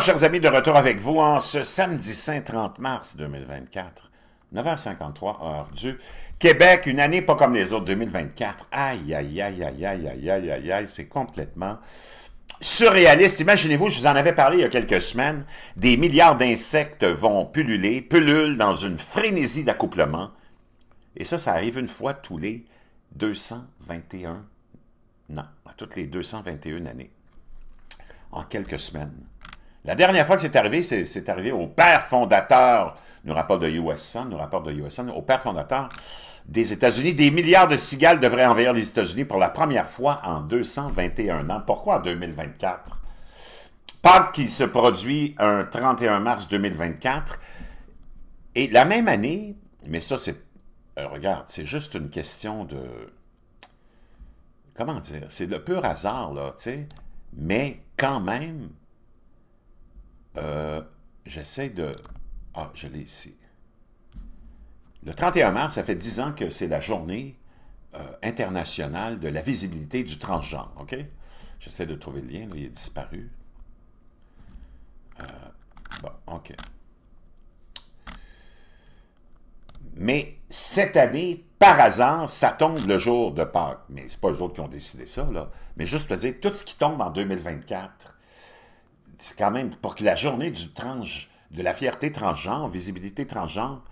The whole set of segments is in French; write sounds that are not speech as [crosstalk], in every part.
chers amis, de retour avec vous en ce samedi 5 30 mars 2024, 9h53, heure du Québec, une année pas comme les autres, 2024. Aïe, aïe, aïe, aïe, aïe, aïe, aïe, aïe, c'est complètement surréaliste. Imaginez-vous, je vous en avais parlé il y a quelques semaines, des milliards d'insectes vont pulluler, pullulent dans une frénésie d'accouplement. Et ça, ça arrive une fois tous les 221, non, toutes les 221 années, en quelques semaines. La dernière fois que c'est arrivé, c'est arrivé au père fondateur, nous rapporte de US nous rapporte de au père fondateur des États-Unis. Des milliards de cigales devraient envahir les États-Unis pour la première fois en 221 ans. Pourquoi en 2024? Pas qu'il se produit un 31 mars 2024. Et la même année, mais ça c'est... Euh, regarde, c'est juste une question de... Comment dire? C'est le pur hasard, là, tu sais. Mais quand même, euh, j'essaie de... Ah, je l'ai ici. Le 31 mars, ça fait 10 ans que c'est la journée euh, internationale de la visibilité du transgenre, OK? J'essaie de trouver le lien, il est disparu. Euh, bon, OK. Mais cette année, par hasard, ça tombe le jour de Pâques. Mais ce n'est pas eux autres qui ont décidé ça, là. Mais juste pour dire, tout ce qui tombe en 2024, c'est quand même pour que la journée du de la fierté transgenre, visibilité transgenre,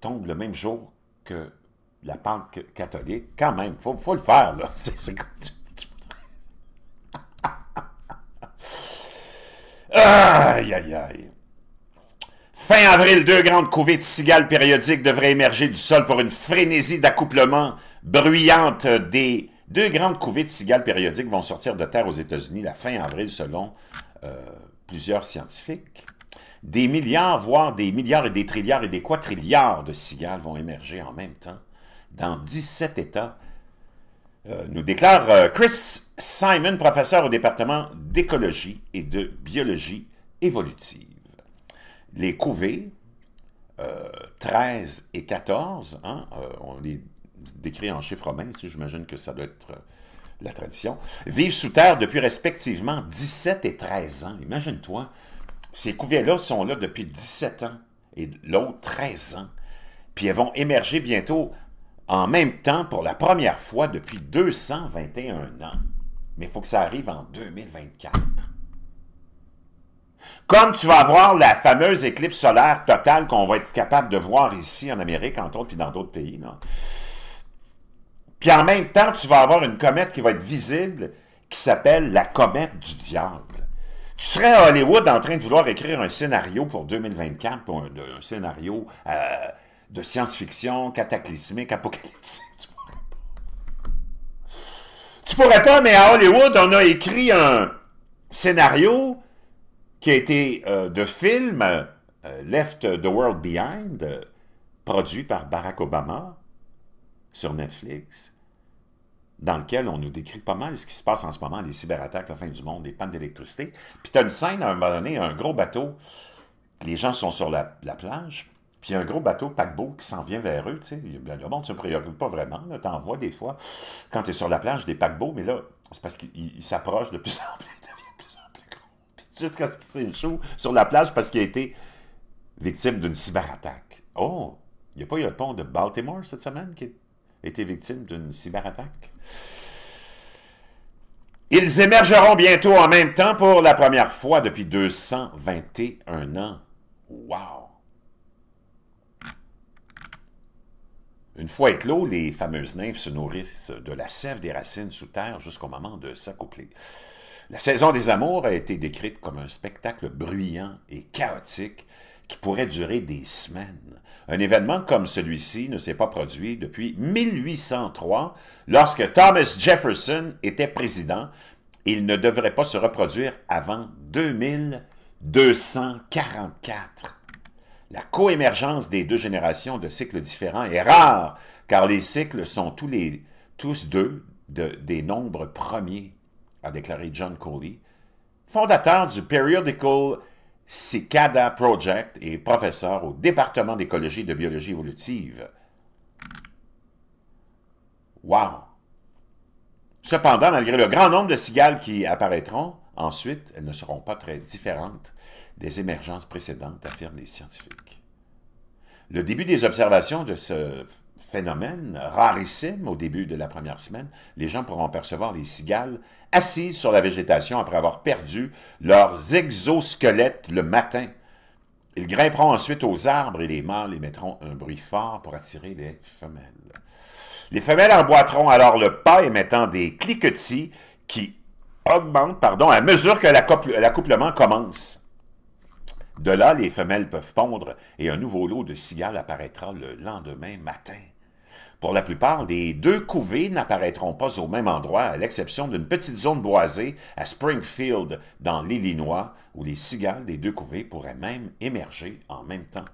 tombe le même jour que la Pâque catholique. Quand même, il faut, le faire, là. [laughs] C'est [laughs] aïe, aïe, aïe. Fin avril, deux grandes couvées de cigales périodiques devraient émerger du sol pour une frénésie d'accouplement bruyante des... Deux grandes couvées de cigales périodiques vont sortir de terre aux États-Unis la fin avril, selon euh, plusieurs scientifiques, des milliards, voire des milliards et des trilliards et des quadrilliards de cigales vont émerger en même temps dans 17 États, euh, nous déclare euh, Chris Simon, professeur au département d'écologie et de biologie évolutive. Les couvées, 13 et 14, hein, on les décrit en chiffres romains, si j'imagine que ça doit être la tradition, vivent sous terre depuis respectivement 17 et 13 ans. Imagine-toi, ces couvées-là sont là depuis 17 ans et l'autre 13 ans. Puis elles vont émerger bientôt en même temps pour la première fois depuis 221 ans. Mais il faut que ça arrive en 2024. Comme tu vas voir la fameuse éclipse solaire totale qu'on va être capable de voir ici en Amérique, entre autres, puis dans d'autres pays. Puis en même temps, tu vas avoir une comète qui va être visible, qui s'appelle la comète du diable. Tu serais à Hollywood en train de vouloir écrire un scénario pour 2024, pour un, scénario euh, de science-fiction, cataclysmique, apocalyptique. Tu pourrais pas. Tu pourrais pas, mais à Hollywood, on a écrit un scénario qui a été euh, de film euh, Left the World Behind, produit par Barack Obama, sur Netflix, dans lequel on nous décrit pas mal ce qui se passe en ce moment, des cyberattaques, la fin du monde, des pannes d'électricité. Puis tu as une scène, à un moment donné, un gros bateau, les gens sont sur la, plage, puis un gros bateau paquebot qui s'en vient vers eux, tu sais, le monde ne se préoccupe pas vraiment, tu en vois des fois, quand tu es sur la plage, des paquebots, mais là, c'est parce qu'ils s'approchent de plus en plus, ils deviennent de plus en plus gros, jusqu'à ce qu'ils chaud. sur la plage parce qu'il a été victime d'une cyberattaque. Oh, il n'y a pas eu le pont de Baltimore cette semaine qui est été victimes d'une cyberattaque. Ils émergeront bientôt en même temps pour la première fois depuis 221 ans. Wow! Une fois éclos, les fameuses nymphes se nourrissent de la sève des racines sous terre jusqu'au moment de s'accoupler. La saison des amours a été décrite comme un spectacle bruyant et chaotique qui pourrait durer des semaines. Un événement comme celui-ci ne s'est pas produit depuis 1803, lorsque Thomas Jefferson était président. Il ne devrait pas se reproduire avant 2244. La coémergence des deux générations de cycles différents est rare, car les cycles sont tous, deux des nombres premiers, a déclaré John Coley, fondateur du Periodical Cicada Project est professeur au département d'écologie et de biologie évolutive. Wow! Cependant, malgré le grand nombre de cigales qui apparaîtront, ensuite, elles ne seront pas très différentes des émergences précédentes, affirment les scientifiques. Le début des observations de ce phénomène rarissime au début de la première semaine, les gens pourront percevoir des cigales assises sur la végétation après avoir perdu leurs exosquelettes le matin. Ils grimperont ensuite aux arbres et les mâles émettront un bruit fort pour attirer les femelles. Les femelles emboîteront alors le pas émettant des cliquetis qui augmentent pardon, à mesure que l'accouplement commence. De là, les femelles peuvent pondre et un nouveau lot de cigales apparaîtra le lendemain matin. Pour la plupart, les deux couvées n'apparaîtront pas au même endroit, à l'exception d'une petite zone boisée à Springfield, dans l'Illinois, où les cigales des deux couvées pourraient même émerger en même temps.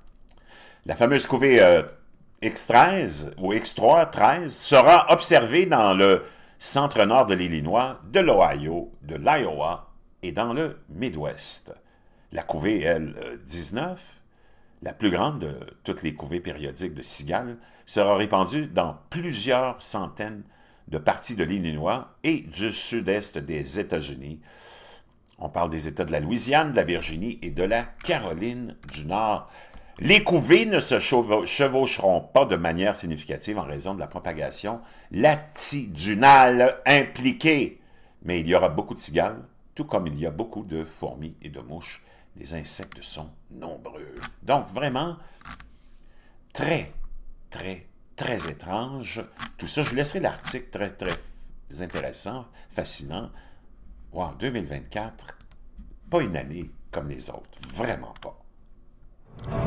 La fameuse couvée euh, X13 ou X3-13 sera observée dans le centre-nord de l'Illinois, de l'Ohio, de l'Iowa et dans le Midwest. La couvée L19 la plus grande de toutes les couvées périodiques de cigales, sera répandue dans plusieurs centaines de parties de l'Illinois et du sud-est des États-Unis. On parle des États de la Louisiane, de la Virginie et de la Caroline du Nord. Les couvées ne se chevaucheront pas de manière significative en raison de la propagation latitudinale impliquée. Mais il y aura beaucoup de cigales, tout comme il y a beaucoup de fourmis et de mouches les insectes sont nombreux. Donc vraiment, très, très, très étrange. Tout ça, je vous laisserai l'article très, très intéressant, fascinant. Wow, 2024, pas une année comme les autres. Vraiment pas.